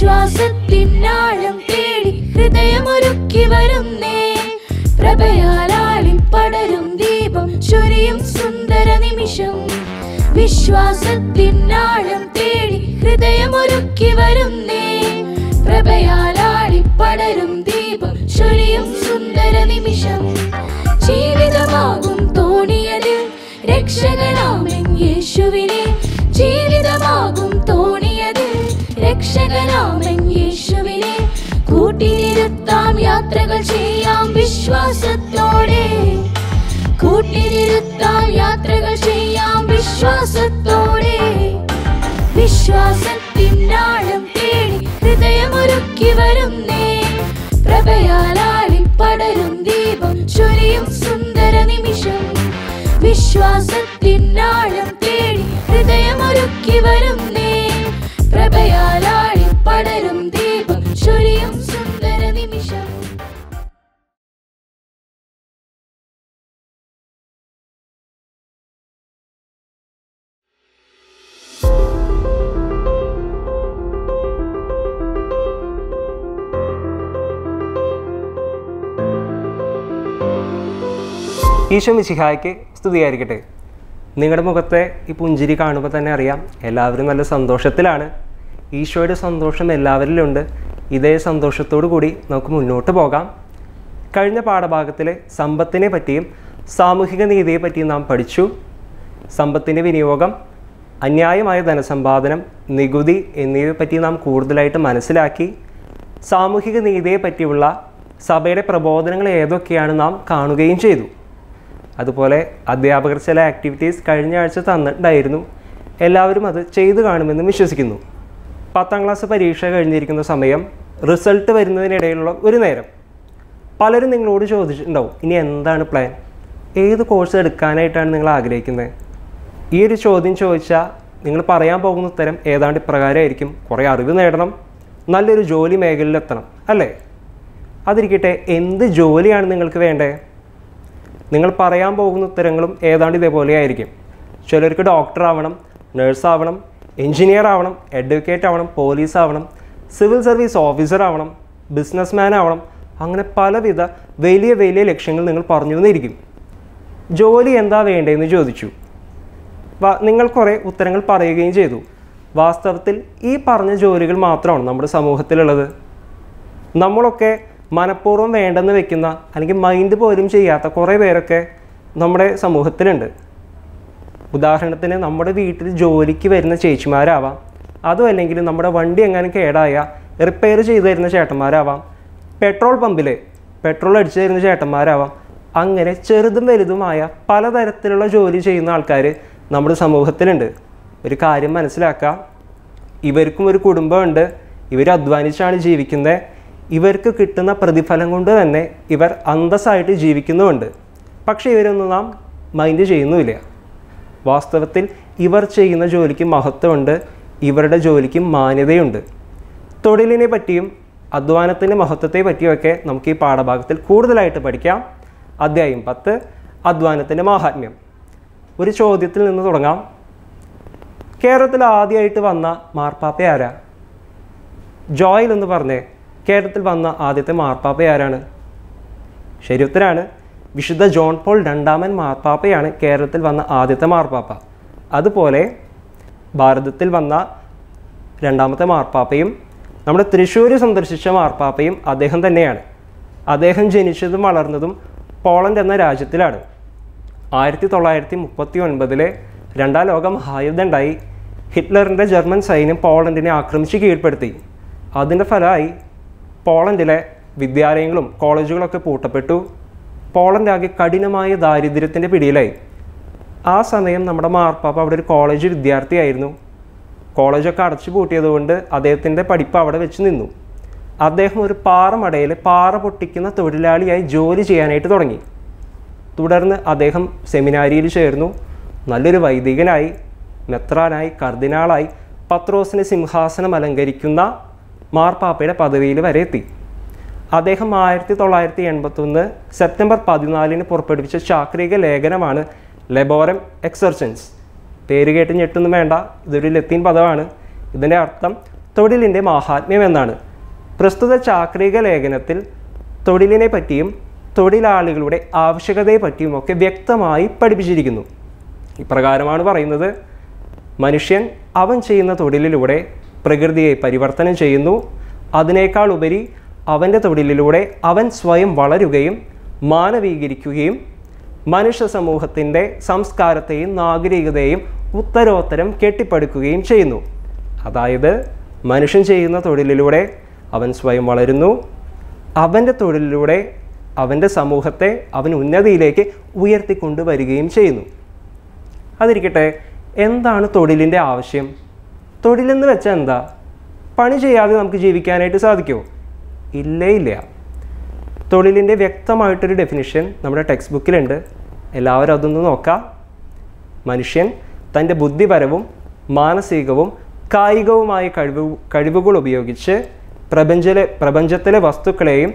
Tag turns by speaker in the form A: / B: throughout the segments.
A: വിശ്വാസത്തിനാഴം തേടി ഹൃദയമൊരുക്കി വരുന്നേ പ്രഭയാലാളിൽ പടരും ദീപം ചൊരിയും സുന്ദര നിമിഷം വിശ്വാസത്തിനാഴം തേടി ഹൃദയമൊരുക്കി വരുന്നേ പ്രഭയാലാളി പടരും ദീപം ചൊരിയും സുന്ദര നിമിഷം ജീവിതമാകും തോണിയതിൽ രക്ഷകനാമെൻ യേശുവിനെ ജീവിതമാകും രക്ഷകനാമൻ യേശുവിനെ കൂട്ടിനിരുത്താം യാത്രകൾ ചെയ്യാം വിശ്വാസത്തോടെ കൂട്ടിനിരുത്താം യാത്രകൾ ചെയ്യാം വിശ്വാസത്തോടെ വിശ്വാസത്തിനാളും തേടി ഹൃദയമൊരുക്കി വരുന്നേ പ്രഭയാലാളി പടരും ദീപം ചൊരിയും സുന്ദര നിമിഷം വിശ്വാസ
B: ഈശോ മിശിഹായ്ക്ക് സ്തുതിയായിരിക്കട്ടെ നിങ്ങളുടെ മുഖത്തെ ഈ പുഞ്ചിരി കാണുമ്പോൾ തന്നെ അറിയാം എല്ലാവരും നല്ല സന്തോഷത്തിലാണ് ഈശോയുടെ സന്തോഷം എല്ലാവരിലുണ്ട് ഇതേ സന്തോഷത്തോടു കൂടി നമുക്ക് മുന്നോട്ട് പോകാം കഴിഞ്ഞ പാഠഭാഗത്തിലെ സമ്പത്തിനെ പറ്റിയും സാമൂഹിക നീതിയെ പറ്റിയും നാം പഠിച്ചു സമ്പത്തിൻ്റെ വിനിയോഗം അന്യായമായ ധനസമ്പാദനം നികുതി പറ്റി നാം കൂടുതലായിട്ട് മനസ്സിലാക്കി സാമൂഹിക നീതിയെ പറ്റിയുള്ള സഭയുടെ പ്രബോധനങ്ങൾ ഏതൊക്കെയാണ് നാം കാണുകയും ചെയ്തു അതുപോലെ അധ്യാപകർ ചില ആക്ടിവിറ്റീസ് കഴിഞ്ഞ ആഴ്ച തന്നിട്ടുണ്ടായിരുന്നു എല്ലാവരും അത് ചെയ്തു കാണുമെന്ന് വിശ്വസിക്കുന്നു പത്താം ക്ലാസ് പരീക്ഷ കഴിഞ്ഞിരിക്കുന്ന സമയം റിസൾട്ട് വരുന്നതിനിടയിലുള്ള ഒരു നേരം പലരും നിങ്ങളോട് ചോദിച്ചിട്ടുണ്ടാവും ഇനി എന്താണ് പ്ലാൻ ഏത് കോഴ്സ് എടുക്കാനായിട്ടാണ് നിങ്ങൾ ആഗ്രഹിക്കുന്നത് ഈ ഒരു ചോദ്യം ചോദിച്ചാൽ നിങ്ങൾ പറയാൻ പോകുന്ന ഉത്തരം ഏതാണ്ട് ഇപ്രകാരമായിരിക്കും കുറേ അറിവ് നേടണം നല്ലൊരു ജോലി മേഖലയിലെത്തണം അല്ലേ അതിരിക്കട്ടെ എന്ത് ജോലിയാണ് നിങ്ങൾക്ക് വേണ്ടത് നിങ്ങൾ പറയാൻ പോകുന്ന ഉത്തരങ്ങളും ഏതാണ്ട് ഇതേപോലെ ആയിരിക്കും ചിലർക്ക് ഡോക്ടർ ആവണം നഴ്സ് ആവണം എഞ്ചിനീയർ ആവണം അഡ്വക്കേറ്റ് ആവണം പോലീസ് ആവണം സിവിൽ സർവീസ് ഓഫീസർ ആവണം ബിസിനസ്മാൻ ആവണം അങ്ങനെ പലവിധ വലിയ വലിയ ലക്ഷ്യങ്ങൾ നിങ്ങൾ പറഞ്ഞു തന്നിരിക്കും ജോലി എന്താ വേണ്ടതെന്ന് ചോദിച്ചു നിങ്ങൾ കുറേ ഉത്തരങ്ങൾ പറയുകയും ചെയ്തു വാസ്തവത്തിൽ ഈ പറഞ്ഞ ജോലികൾ മാത്രമാണ് നമ്മുടെ സമൂഹത്തിലുള്ളത് നമ്മളൊക്കെ മനഃപൂർവ്വം വേണ്ടെന്ന് വെക്കുന്ന അല്ലെങ്കിൽ മൈൻഡ് പോലും ചെയ്യാത്ത കുറേ പേരൊക്കെ നമ്മുടെ സമൂഹത്തിലുണ്ട് ഉദാഹരണത്തിന് നമ്മുടെ വീട്ടിൽ ജോലിക്ക് വരുന്ന ചേച്ചിമാരാവാം അതും അല്ലെങ്കിൽ നമ്മുടെ വണ്ടി എങ്ങനെ കേടായ റിപ്പയർ ചെയ്തു തരുന്ന ചേട്ടന്മാരാവാം പെട്രോൾ പമ്പിൽ പെട്രോൾ അടിച്ചു തരുന്ന ചേട്ടന്മാരാവാം അങ്ങനെ ചെറുതും വലുതുമായ പലതരത്തിലുള്ള ജോലി ചെയ്യുന്ന ആൾക്കാർ നമ്മുടെ സമൂഹത്തിലുണ്ട് ഒരു കാര്യം മനസ്സിലാക്കുക ഇവർക്കും ഒരു കുടുംബമുണ്ട് ഇവർ അധ്വാനിച്ചാണ് ജീവിക്കുന്നത് ഇവർക്ക് കിട്ടുന്ന പ്രതിഫലം കൊണ്ട് തന്നെ ഇവർ അന്തസ്സായിട്ട് ജീവിക്കുന്നുമുണ്ട് പക്ഷേ ഇവരൊന്നും നാം മൈൻഡ് ചെയ്യുന്നുമില്ല വാസ്തവത്തിൽ ഇവർ ചെയ്യുന്ന ജോലിക്ക് മഹത്വമുണ്ട് ഇവരുടെ ജോലിക്കും മാന്യതയുണ്ട് തൊഴിലിനെ പറ്റിയും അധ്വാനത്തിൻ്റെ മഹത്വത്തെ പറ്റിയൊക്കെ നമുക്ക് ഈ പാഠഭാഗത്തിൽ കൂടുതലായിട്ട് പഠിക്കാം അധ്യായം പത്ത് അധ്വാനത്തിൻ്റെ മാഹാത്മ്യം ഒരു ചോദ്യത്തിൽ നിന്ന് തുടങ്ങാം കേരളത്തിൽ ആദ്യമായിട്ട് വന്ന മാർപ്പാപ്പ ആരാ ജോയിൽ എന്ന് പറഞ്ഞേ കേരളത്തിൽ വന്ന ആദ്യത്തെ മാർപ്പാപ്പ ആരാണ് ശരിയുത്തരാണ് വിശുദ്ധ ജോൺ പോൾ രണ്ടാമൻ മാർപ്പാപ്പയാണ് കേരളത്തിൽ വന്ന ആദ്യത്തെ മാർപ്പാപ്പ അതുപോലെ ഭാരതത്തിൽ വന്ന രണ്ടാമത്തെ മാർപ്പാപ്പയും നമ്മുടെ തൃശ്ശൂർ സന്ദർശിച്ച മാർപ്പാപ്പയും അദ്ദേഹം തന്നെയാണ് അദ്ദേഹം ജനിച്ചതും വളർന്നതും പോളണ്ട് എന്ന രാജ്യത്തിലാണ് ആയിരത്തി തൊള്ളായിരത്തി മുപ്പത്തി ഒൻപതിലെ രണ്ടാം ലോക മഹായുദ്ധമുണ്ടായി ഹിറ്റ്ലറിൻ്റെ ജർമ്മൻ സൈന്യം പോളണ്ടിനെ ആക്രമിച്ച് കീഴ്പ്പെടുത്തി അതിൻ്റെ ഫലമായി പോളണ്ടിലെ വിദ്യാലയങ്ങളും കോളേജുകളൊക്കെ പൂട്ടപ്പെട്ടു പോളണ്ട് ആകെ കഠിനമായ ദാരിദ്ര്യത്തിൻ്റെ പിടിയിലായി ആ സമയം നമ്മുടെ മാർപ്പാപ്പ അവിടെ ഒരു കോളേജ് വിദ്യാർത്ഥിയായിരുന്നു കോളേജൊക്കെ അടച്ചു പൂട്ടിയതുകൊണ്ട് അദ്ദേഹത്തിൻ്റെ പഠിപ്പ് അവിടെ വെച്ച് നിന്നു അദ്ദേഹം ഒരു പാറമടയിൽ പാറ പൊട്ടിക്കുന്ന തൊഴിലാളിയായി ജോലി ചെയ്യാനായിട്ട് തുടങ്ങി തുടർന്ന് അദ്ദേഹം സെമിനാരിയിൽ ചേർന്നു നല്ലൊരു വൈദികനായി മെത്രാനായി കർദിനാളായി പത്രോസിനെ സിംഹാസനം അലങ്കരിക്കുന്ന മാർപ്പാപ്പയുടെ പദവിയിൽ വരെ എത്തി അദ്ദേഹം ആയിരത്തി തൊള്ളായിരത്തി എൺപത്തൊന്ന് സെപ്റ്റംബർ പതിനാലിന് പുറപ്പെടുവിച്ച ചാക്രിക ലേഖനമാണ് ലബോറം എക്സർഷൻസ് പേര് കേട്ട് ഞെട്ടൊന്നും വേണ്ട ഇതൊരു ലത്തീൻ പദമാണ് ഇതിൻ്റെ അർത്ഥം തൊഴിലിൻ്റെ മാഹാത്മ്യം എന്നാണ് പ്രസ്തുത ചാക്രിക ലേഖനത്തിൽ തൊഴിലിനെ പറ്റിയും തൊഴിലാളികളുടെ ആവശ്യകതയെ പറ്റിയുമൊക്കെ വ്യക്തമായി പഠിപ്പിച്ചിരിക്കുന്നു ഇപ്രകാരമാണ് പറയുന്നത് മനുഷ്യൻ അവൻ ചെയ്യുന്ന തൊഴിലിലൂടെ പ്രകൃതിയെ പരിവർത്തനം ചെയ്യുന്നു അതിനേക്കാൾ ഉപരി അവൻ്റെ തൊഴിലിലൂടെ അവൻ സ്വയം വളരുകയും മാനവീകരിക്കുകയും മനുഷ്യ സമൂഹത്തിൻ്റെ സംസ്കാരത്തെയും നാഗരികതയെയും ഉത്തരോത്തരം കെട്ടിപ്പടുക്കുകയും ചെയ്യുന്നു അതായത് മനുഷ്യൻ ചെയ്യുന്ന തൊഴിലിലൂടെ അവൻ സ്വയം വളരുന്നു അവൻ്റെ തൊഴിലിലൂടെ അവൻ്റെ സമൂഹത്തെ അവൻ ഉന്നതിയിലേക്ക് ഉയർത്തിക്കൊണ്ടുവരികയും ചെയ്യുന്നു അതിരിക്കട്ടെ എന്താണ് തൊഴിലിൻ്റെ ആവശ്യം തൊഴിലെന്ന് വെച്ചാൽ എന്താ പണി ചെയ്യാതെ നമുക്ക് ജീവിക്കാനായിട്ട് സാധിക്കുമോ ഇല്ലേ ഇല്ല തൊഴിലിൻ്റെ വ്യക്തമായിട്ടൊരു ഡെഫിനിഷൻ നമ്മുടെ ടെക്സ്റ്റ് ബുക്കിലുണ്ട് എല്ലാവരും അതൊന്ന് നോക്കാം മനുഷ്യൻ തൻ്റെ ബുദ്ധിപരവും മാനസികവും കായികവുമായ കഴിവ് കഴിവുകൾ ഉപയോഗിച്ച് പ്രപഞ്ചത്തിലെ പ്രപഞ്ചത്തിലെ വസ്തുക്കളെയും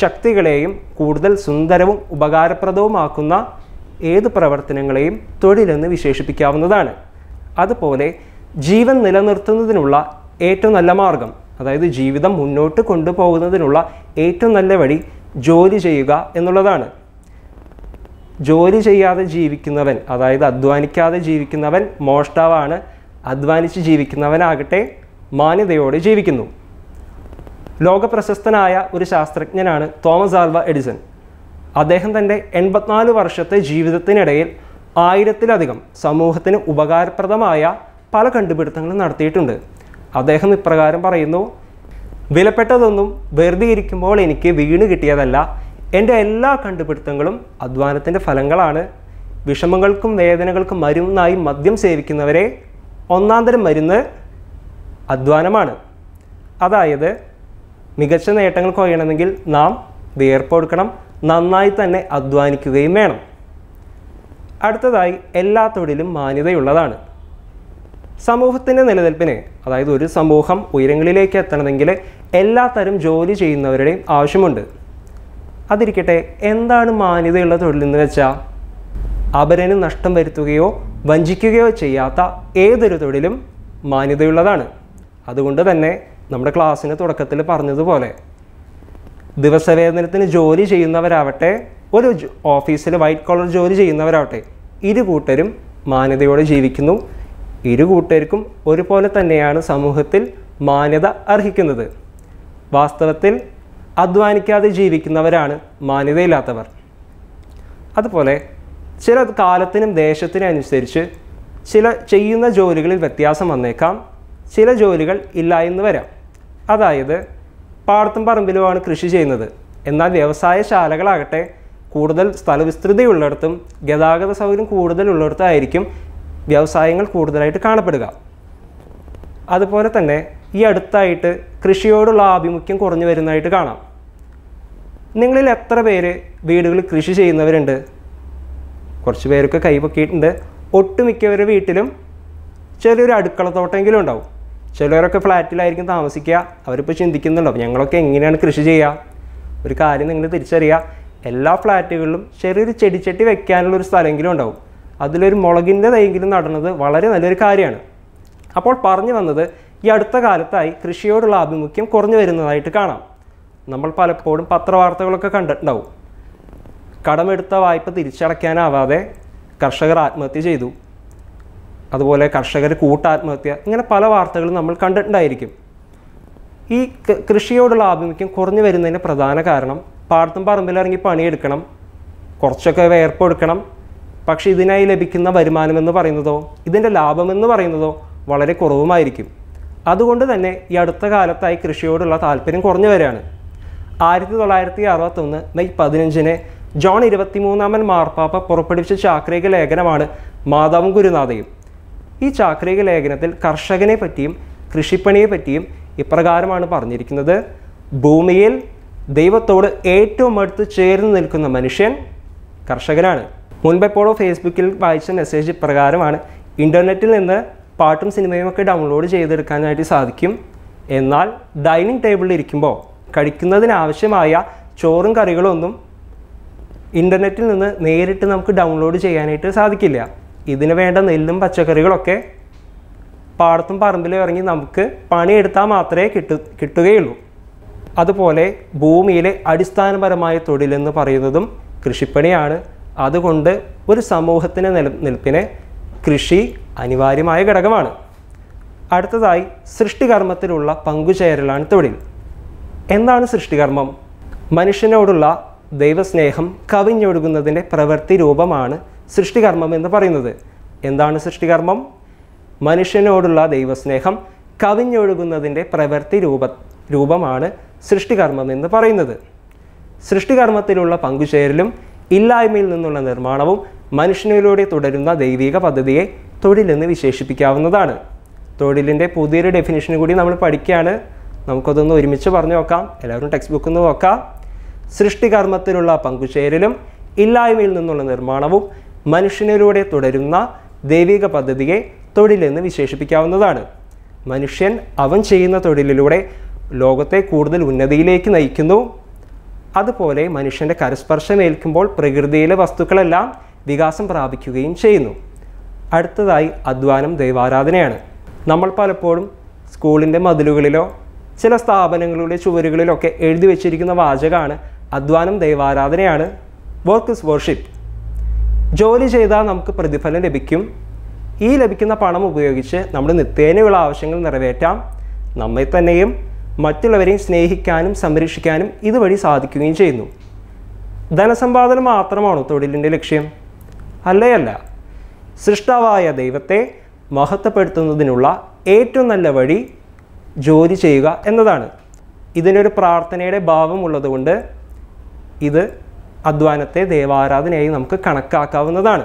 B: ശക്തികളെയും കൂടുതൽ സുന്ദരവും ഉപകാരപ്രദവുമാക്കുന്ന ഏത് പ്രവർത്തനങ്ങളെയും തൊഴിലെന്ന് വിശേഷിപ്പിക്കാവുന്നതാണ് അതുപോലെ ജീവൻ നിലനിർത്തുന്നതിനുള്ള ഏറ്റവും നല്ല മാർഗം അതായത് ജീവിതം മുന്നോട്ട് കൊണ്ടുപോകുന്നതിനുള്ള ഏറ്റവും നല്ല വഴി ജോലി ചെയ്യുക എന്നുള്ളതാണ് ജോലി ചെയ്യാതെ ജീവിക്കുന്നവൻ അതായത് അധ്വാനിക്കാതെ ജീവിക്കുന്നവൻ മോഷ്ടാവാണ് അധ്വാനിച്ച് ജീവിക്കുന്നവനാകട്ടെ മാന്യതയോടെ ജീവിക്കുന്നു ലോകപ്രശസ്തനായ ഒരു ശാസ്ത്രജ്ഞനാണ് തോമസ് ആൽവ എഡിസൺ അദ്ദേഹം തൻ്റെ എൺപത്തിനാല് വർഷത്തെ ജീവിതത്തിനിടയിൽ ആയിരത്തിലധികം സമൂഹത്തിന് ഉപകാരപ്രദമായ പല കണ്ടുപിടുത്തങ്ങളും നടത്തിയിട്ടുണ്ട് അദ്ദേഹം ഇപ്രകാരം പറയുന്നു വിലപ്പെട്ടതൊന്നും വെറുതെ ഇരിക്കുമ്പോൾ എനിക്ക് വീണ് കിട്ടിയതല്ല എൻ്റെ എല്ലാ കണ്ടുപിടുത്തങ്ങളും അധ്വാനത്തിൻ്റെ ഫലങ്ങളാണ് വിഷമങ്ങൾക്കും വേദനകൾക്കും മരുന്നായി മദ്യം സേവിക്കുന്നവരെ ഒന്നാന്തരം മരുന്ന് അധ്വാനമാണ് അതായത് മികച്ച നേട്ടങ്ങൾ കൊയ്യണമെങ്കിൽ നാം വിയർപ്പൊടുക്കണം നന്നായി തന്നെ അധ്വാനിക്കുകയും വേണം അടുത്തതായി എല്ലാ തൊഴിലും മാന്യതയുള്ളതാണ് സമൂഹത്തിൻ്റെ നിലനിൽപ്പിന് അതായത് ഒരു സമൂഹം ഉയരങ്ങളിലേക്ക് എത്തണമെങ്കിൽ എല്ലാ തരം ജോലി ചെയ്യുന്നവരുടെയും ആവശ്യമുണ്ട് അതിരിക്കട്ടെ എന്താണ് മാന്യതയുള്ള തൊഴിലെന്ന് വെച്ചാൽ അപരന് നഷ്ടം വരുത്തുകയോ വഞ്ചിക്കുകയോ ചെയ്യാത്ത ഏതൊരു തൊഴിലും മാന്യതയുള്ളതാണ് അതുകൊണ്ട് തന്നെ നമ്മുടെ ക്ലാസ്സിന് തുടക്കത്തിൽ പറഞ്ഞതുപോലെ ദിവസവേതനത്തിന് ജോലി ചെയ്യുന്നവരാവട്ടെ ഒരു ഓഫീസിൽ വൈറ്റ് കോളർ ജോലി ചെയ്യുന്നവരാവട്ടെ ഇരു കൂട്ടരും മാന്യതയോടെ ജീവിക്കുന്നു ഇരു കൂട്ടർക്കും ഒരുപോലെ തന്നെയാണ് സമൂഹത്തിൽ മാന്യത അർഹിക്കുന്നത് വാസ്തവത്തിൽ അധ്വാനിക്കാതെ ജീവിക്കുന്നവരാണ് മാന്യതയില്ലാത്തവർ അതുപോലെ ചില കാലത്തിനും ദേശത്തിനും അനുസരിച്ച് ചില ചെയ്യുന്ന ജോലികളിൽ വ്യത്യാസം വന്നേക്കാം ചില ജോലികൾ ഇല്ല എന്ന് വരാം അതായത് പാടത്തും പറമ്പിലുമാണ് കൃഷി ചെയ്യുന്നത് എന്നാൽ ശാലകളാകട്ടെ കൂടുതൽ സ്ഥലവിസ്തൃതയുള്ളിടത്തും ഗതാഗത സൗകര്യം കൂടുതലുള്ളിടത്തായിരിക്കും വ്യവസായങ്ങൾ കൂടുതലായിട്ട് കാണപ്പെടുക അതുപോലെ തന്നെ ഈ അടുത്തായിട്ട് കൃഷിയോടുള്ള ആഭിമുഖ്യം കുറഞ്ഞു വരുന്നതായിട്ട് കാണാം നിങ്ങളിൽ എത്ര പേര് വീടുകളിൽ കൃഷി ചെയ്യുന്നവരുണ്ട് കുറച്ച് പേരൊക്കെ കൈപൊക്കിയിട്ടുണ്ട് ഒട്ടുമിക്കവരുടെ വീട്ടിലും ചെറിയൊരു അടുക്കളത്തോട്ടെങ്കിലും ഉണ്ടാവും ചിലരൊക്കെ ഫ്ലാറ്റിലായിരിക്കും താമസിക്കുക അവരിപ്പോൾ ചിന്തിക്കുന്നുണ്ടാവും ഞങ്ങളൊക്കെ എങ്ങനെയാണ് കൃഷി ചെയ്യുക ഒരു കാര്യം നിങ്ങൾ തിരിച്ചറിയുക എല്ലാ ഫ്ലാറ്റുകളിലും ചെറിയൊരു ചെടിച്ചട്ടി വെക്കാനുള്ള ഒരു സ്ഥലമെങ്കിലും ഉണ്ടാവും അതിലൊരു മുളകിൻ്റെ തൈങ്കിലും നടുന്നത് വളരെ നല്ലൊരു കാര്യമാണ് അപ്പോൾ പറഞ്ഞു വന്നത് ഈ അടുത്ത കാലത്തായി കൃഷിയോടുള്ള ആഭിമുഖ്യം കുറഞ്ഞു വരുന്നതായിട്ട് കാണാം നമ്മൾ പലപ്പോഴും പത്രവാർത്തകളൊക്കെ കണ്ടിട്ടുണ്ടാവും കടമെടുത്ത വായ്പ തിരിച്ചടയ്ക്കാനാവാതെ കർഷകർ ആത്മഹത്യ ചെയ്തു അതുപോലെ കർഷകർ കൂട്ടാത്മഹത്യ ഇങ്ങനെ പല വാർത്തകളും നമ്മൾ കണ്ടിട്ടുണ്ടായിരിക്കും ഈ കൃഷിയോടുള്ള ആഭിമുഖ്യം കുറഞ്ഞു വരുന്നതിൻ്റെ പ്രധാന കാരണം പാടത്തും പറമ്പിലിറങ്ങി പണിയെടുക്കണം കുറച്ചൊക്കെ വേർപ്പെടുക്കണം പക്ഷേ ഇതിനായി ലഭിക്കുന്ന വരുമാനമെന്ന് പറയുന്നതോ ഇതിൻ്റെ ലാഭമെന്ന് പറയുന്നതോ വളരെ കുറവുമായിരിക്കും അതുകൊണ്ട് തന്നെ ഈ അടുത്ത കാലത്തായി കൃഷിയോടുള്ള താല്പര്യം കുറഞ്ഞു വരികയാണ് ആയിരത്തി തൊള്ളായിരത്തി അറുപത്തൊന്ന് മെയ് പതിനഞ്ചിന് ജോൺ ഇരുപത്തിമൂന്നാമൻ മാർപ്പാപ്പ പുറപ്പെടുവിച്ച ചാക്രിക ലേഖനമാണ് മാതാവും ഗുരുനാഥയും ഈ ചാക്രിക ലേഖനത്തിൽ കർഷകനെ പറ്റിയും കൃഷിപ്പണിയെ പറ്റിയും ഇപ്രകാരമാണ് പറഞ്ഞിരിക്കുന്നത് ഭൂമിയിൽ ദൈവത്തോട് ഏറ്റവും അടുത്ത് ചേർന്ന് നിൽക്കുന്ന മനുഷ്യൻ കർഷകനാണ് മുൻപെപ്പോഴോ ഫേസ്ബുക്കിൽ വായിച്ച മെസ്സേജ് പ്രകാരമാണ് ഇൻ്റർനെറ്റിൽ നിന്ന് പാട്ടും സിനിമയും ഒക്കെ ഡൗൺലോഡ് ചെയ്തെടുക്കാനായിട്ട് സാധിക്കും എന്നാൽ ഡൈനിങ് ടേബിളിൽ ഇരിക്കുമ്പോൾ കഴിക്കുന്നതിനാവശ്യമായ ചോറും കറികളൊന്നും ഇൻ്റർനെറ്റിൽ നിന്ന് നേരിട്ട് നമുക്ക് ഡൗൺലോഡ് ചെയ്യാനായിട്ട് സാധിക്കില്ല ഇതിന് വേണ്ട നെല്ലും പച്ചക്കറികളൊക്കെ പാടത്തും പറമ്പിലും ഇറങ്ങി നമുക്ക് പണിയെടുത്താൽ മാത്രമേ കിട്ടു കിട്ടുകയുള്ളൂ അതുപോലെ ഭൂമിയിലെ അടിസ്ഥാനപരമായ തൊഴിലെന്ന് പറയുന്നതും കൃഷിപ്പണിയാണ് അതുകൊണ്ട് ഒരു സമൂഹത്തിൻ്റെ നിലനിൽപ്പിന് കൃഷി അനിവാര്യമായ ഘടകമാണ് അടുത്തതായി സൃഷ്ടികർമ്മത്തിലുള്ള പങ്കുചേരലാണ് തൊഴിൽ എന്താണ് സൃഷ്ടികർമ്മം മനുഷ്യനോടുള്ള ദൈവസ്നേഹം കവിഞ്ഞൊഴുകുന്നതിൻ്റെ പ്രവൃത്തി രൂപമാണ് സൃഷ്ടികർമ്മം എന്ന് പറയുന്നത് എന്താണ് സൃഷ്ടികർമ്മം മനുഷ്യനോടുള്ള ദൈവസ്നേഹം കവിഞ്ഞൊഴുകുന്നതിൻ്റെ പ്രവൃത്തി രൂപ രൂപമാണ് സൃഷ്ടികർമ്മം എന്ന് പറയുന്നത് സൃഷ്ടികർമ്മത്തിലുള്ള പങ്കുചേരലും ഇല്ലായ്മയിൽ നിന്നുള്ള നിർമ്മാണവും മനുഷ്യനിലൂടെ തുടരുന്ന ദൈവിക പദ്ധതിയെ തൊഴിലെന്ന് വിശേഷിപ്പിക്കാവുന്നതാണ് തൊഴിലിൻ്റെ പുതിയൊരു ഡെഫിനേഷൻ കൂടി നമ്മൾ പഠിക്കുകയാണ് നമുക്കതൊന്ന് ഒരുമിച്ച് പറഞ്ഞു നോക്കാം എല്ലാവരും ടെക്സ്റ്റ് ബുക്ക് ഒന്ന് നോക്കാം സൃഷ്ടികർമ്മത്തിലുള്ള പങ്കുചേരലും ഇല്ലായ്മയിൽ നിന്നുള്ള നിർമ്മാണവും മനുഷ്യനിലൂടെ തുടരുന്ന ദൈവിക പദ്ധതിയെ തൊഴിലെന്ന് വിശേഷിപ്പിക്കാവുന്നതാണ് മനുഷ്യൻ അവൻ ചെയ്യുന്ന തൊഴിലിലൂടെ ലോകത്തെ കൂടുതൽ ഉന്നതിയിലേക്ക് നയിക്കുന്നു അതുപോലെ മനുഷ്യൻ്റെ കരസ്പർശം ഏൽക്കുമ്പോൾ പ്രകൃതിയിലെ വസ്തുക്കളെല്ലാം വികാസം പ്രാപിക്കുകയും ചെയ്യുന്നു അടുത്തതായി അധ്വാനം ദൈവാരാധനയാണ് നമ്മൾ പലപ്പോഴും സ്കൂളിൻ്റെ മതിലുകളിലോ ചില സ്ഥാപനങ്ങളുടെ ചുവരുകളിലൊക്കെ എഴുതി വച്ചിരിക്കുന്ന വാചകമാണ് അധ്വാനം ദൈവാരാധനയാണ് വർക്ക് ഇസ് വർഷിപ്പ് ജോലി ചെയ്താൽ നമുക്ക് പ്രതിഫലം ലഭിക്കും ഈ ലഭിക്കുന്ന പണം ഉപയോഗിച്ച് നമ്മുടെ നിത്യേനയുള്ള ആവശ്യങ്ങൾ നിറവേറ്റാം നമ്മെ തന്നെയും മറ്റുള്ളവരെയും സ്നേഹിക്കാനും സംരക്ഷിക്കാനും ഇതുവഴി സാധിക്കുകയും ചെയ്യുന്നു ധനസമ്പാദനം മാത്രമാണോ തൊഴിലിൻ്റെ ലക്ഷ്യം അല്ലയല്ല സൃഷ്ടാവായ ദൈവത്തെ മഹത്വപ്പെടുത്തുന്നതിനുള്ള ഏറ്റവും നല്ല വഴി ജോലി ചെയ്യുക എന്നതാണ് ഇതിനൊരു പ്രാർത്ഥനയുടെ ഉള്ളതുകൊണ്ട് ഇത് അധ്വാനത്തെ ദേവാരാധനയായി നമുക്ക് കണക്കാക്കാവുന്നതാണ്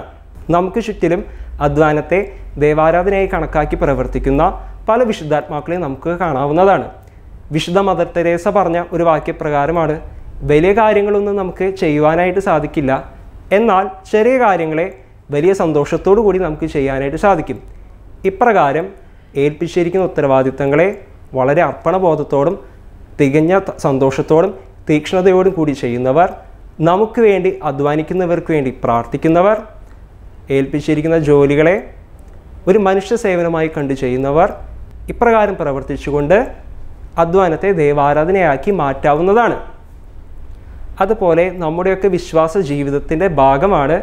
B: നമുക്ക് ചുറ്റിലും അധ്വാനത്തെ ദേവാരാധനയായി കണക്കാക്കി പ്രവർത്തിക്കുന്ന പല വിശുദ്ധാത്മാക്കളെയും നമുക്ക് കാണാവുന്നതാണ് വിശുദ്ധ മദർ തെരേസ പറഞ്ഞ ഒരു വാക്യപ്രകാരമാണ് വലിയ കാര്യങ്ങളൊന്നും നമുക്ക് ചെയ്യുവാനായിട്ട് സാധിക്കില്ല എന്നാൽ ചെറിയ കാര്യങ്ങളെ വലിയ സന്തോഷത്തോടു കൂടി നമുക്ക് ചെയ്യാനായിട്ട് സാധിക്കും ഇപ്രകാരം ഏൽപ്പിച്ചിരിക്കുന്ന ഉത്തരവാദിത്തങ്ങളെ വളരെ അർപ്പണബോധത്തോടും തികഞ്ഞ സന്തോഷത്തോടും തീക്ഷ്ണതയോടും കൂടി ചെയ്യുന്നവർ നമുക്ക് വേണ്ടി അധ്വാനിക്കുന്നവർക്ക് വേണ്ടി പ്രാർത്ഥിക്കുന്നവർ ഏൽപ്പിച്ചിരിക്കുന്ന ജോലികളെ ഒരു മനുഷ്യ സേവനമായി കണ്ടു ചെയ്യുന്നവർ ഇപ്രകാരം പ്രവർത്തിച്ചുകൊണ്ട് അധ്വാനത്തെ ദൈവാരാധനയാക്കി മാറ്റാവുന്നതാണ് അതുപോലെ നമ്മുടെയൊക്കെ വിശ്വാസ ജീവിതത്തിൻ്റെ ഭാഗമാണ്